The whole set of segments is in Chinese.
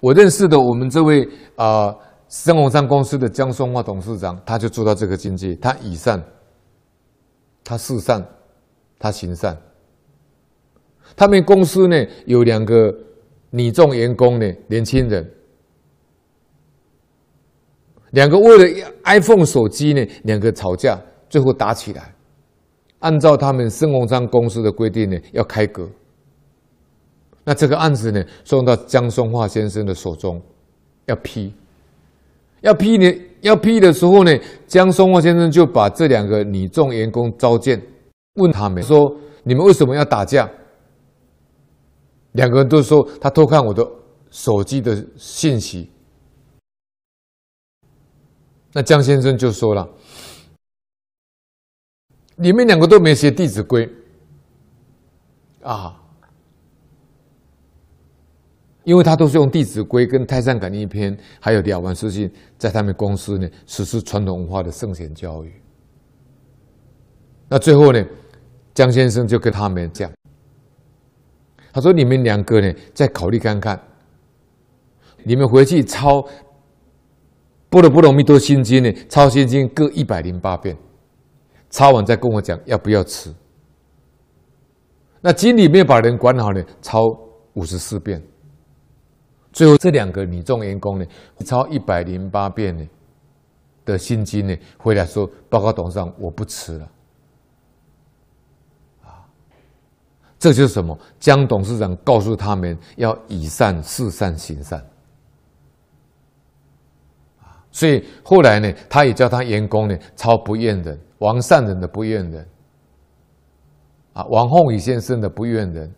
我认识的我们这位啊，深红山公司的江松华董事长，他就做到这个境界。他以善，他事善，他行善。他们公司呢有两个女众员工呢，年轻人，两个为了 iPhone 手机呢，两个吵架，最后打起来。按照他们深红山公司的规定呢，要开革。那这个案子呢，送到江松化先生的手中，要批，要批呢，要批的时候呢，江松化先生就把这两个女众员工召见，问他们说：“你们为什么要打架？”两个人都说：“他偷看我的手机的信息。”那江先生就说了：“你们两个都没写《弟子规》啊！”因为他都是用《弟子规》跟《泰山感应篇》，还有《了凡四训》，在他们公司呢实施传统文化的圣贤教育。那最后呢，江先生就跟他们讲：“他说你们两个呢，再考虑看看。你们回去抄《波罗波罗蜜多心经》呢，抄心经各一百零八遍，抄完再跟我讲要不要吃。那经理没有把人管好呢，抄五十四遍。”最后这两个女众员工呢，抄一百零八遍呢的心经呢，回来说报告董事长，我不吃了。啊，这就是什么？江董事长告诉他们要以善事善行善。啊，所以后来呢，他也叫他员工呢，抄不怨人王善人的不怨人。啊，王宏宇先生的不怨人。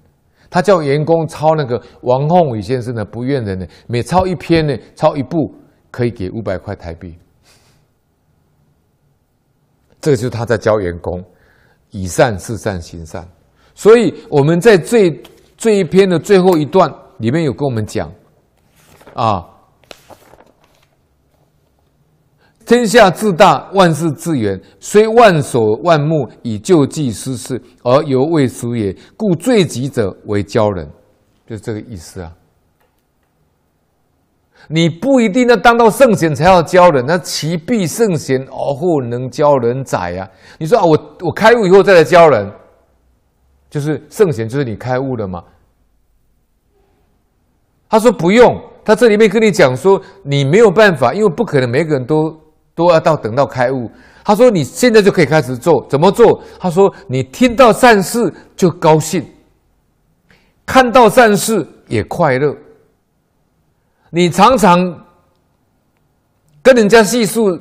他叫员工抄那个王宏伟先生的不怨人呢，每抄一篇呢，抄一部可以给五百块台币。这就是他在教员工以善事善行善，所以我们在最这一篇的最后一段里面有跟我们讲，啊。天下自大，万事自远，虽万所万目以救济失事，而犹未足也。故最急者为骄人，就这个意思啊。你不一定要当到圣贤才要教人，那其必圣贤而后能教人哉呀？你说啊，我我开悟以后再来教人，就是圣贤，就是你开悟了嘛？他说不用，他这里面跟你讲说，你没有办法，因为不可能每个人都。都要到等到开悟。他说：“你现在就可以开始做，怎么做？”他说：“你听到善事就高兴，看到善事也快乐。你常常跟人家细数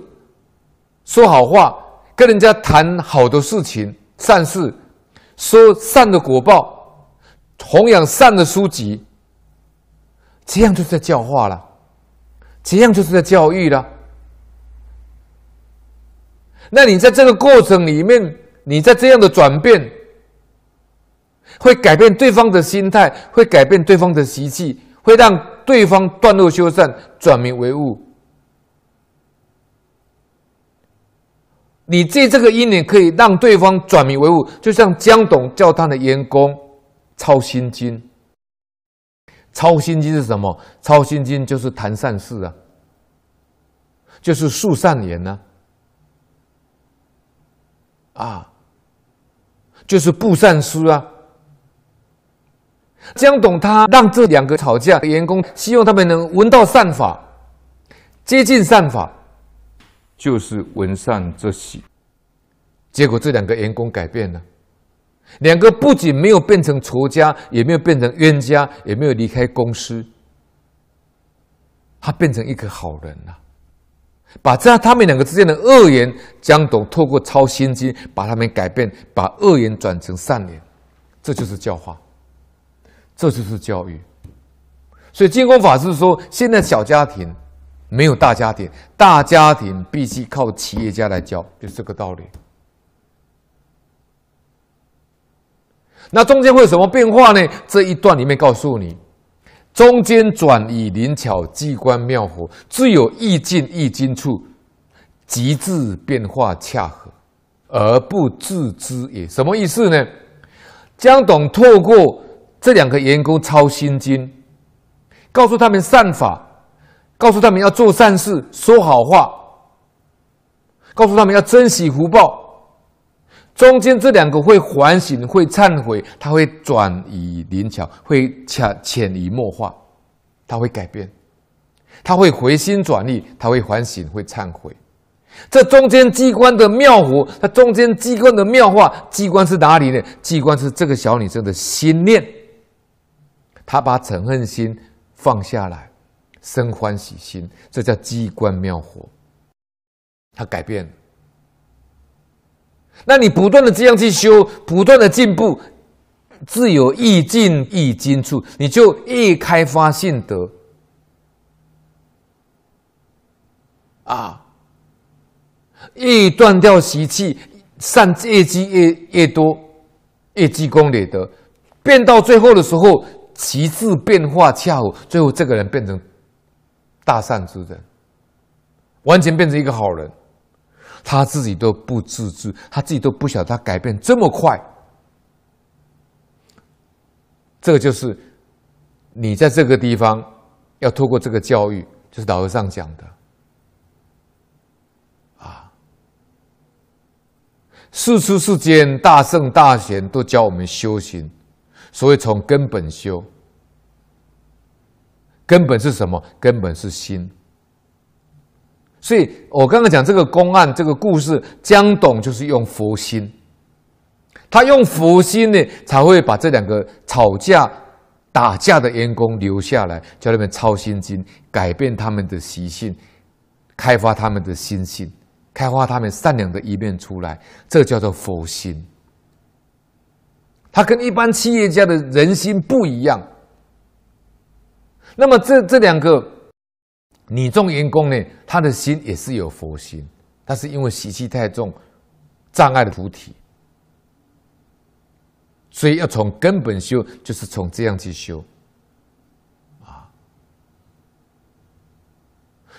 说好话，跟人家谈好的事情、善事，说善的果报，弘扬善的书籍，这样就是在教化了，这样就是在教育了。”那你在这个过程里面，你在这样的转变，会改变对方的心态，会改变对方的习气，会让对方断落修善，转名为物。你借这个因力，可以让对方转名为物，就像江董教他的员工抄心经，抄心经是什么？抄心经就是谈善事啊，就是说善言呢。啊，就是布善书啊。江董他让这两个吵架的员工，希望他们能闻到善法，接近善法，就是闻善则喜。结果这两个员工改变了，两个不仅没有变成仇家，也没有变成冤家，也没有离开公司，他变成一个好人了。把这样他们两个之间的恶言，江董透过超心经把他们改变，把恶言转成善言，这就是教化，这就是教育。所以金功法师说，现在小家庭没有大家庭，大家庭必须靠企业家来教，就这个道理。那中间会有什么变化呢？这一段里面告诉你。中间转以灵巧机关妙活，自有意境意境处，极致变化恰合，而不自知也。什么意思呢？江董透过这两个员工抄心经，告诉他们善法，告诉他们要做善事、说好话，告诉他们要珍惜福报。中间这两个会反省、会忏悔，他会转移灵巧，会潜潜移默化，他会改变，他会回心转意，他会反省、会忏悔。这中间机关的妙火，它中间机关的妙化，机关是哪里呢？机关是这个小女生的心念，她把嗔恨心放下来，生欢喜心，这叫机关妙火，她改变。那你不断的这样去修，不断的进步，自有易进易经处，你就越开发性德，啊，越断掉习气，善业积越越多，越积功累德，变到最后的时候，其质变化恰好，最后这个人变成大善之人，完全变成一个好人。他自己都不自知，他自己都不晓得他改变这么快。这个就是你在这个地方要透过这个教育，就是老和尚讲的啊。世出世间大圣大贤都教我们修行，所以从根本修。根本是什么？根本是心。所以我刚刚讲这个公案，这个故事，江董就是用佛心，他用佛心呢，才会把这两个吵架、打架的员工留下来，叫他们抄心经，改变他们的习性，开发他们的心性，开发他们善良的一面出来，这叫做佛心。他跟一般企业家的人心不一样。那么这这两个。你重员工呢？他的心也是有佛心，但是因为习气太重，障碍了菩提，所以要从根本修，就是从这样去修，啊。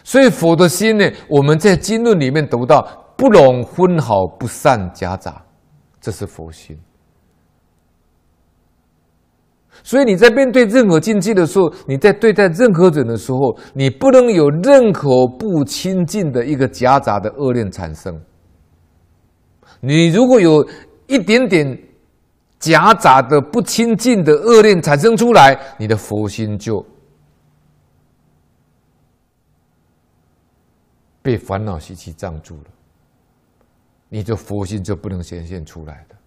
所以佛的心呢，我们在经论里面读到，不容分毫不善夹杂，这是佛心。所以你在面对任何禁忌的时候，你在对待任何人的时候，你不能有任何不亲近的一个夹杂的恶念产生。你如果有，一点点，夹杂的不亲近的恶念产生出来，你的佛心就，被烦恼习气占住了，你的佛心就不能显现出来了。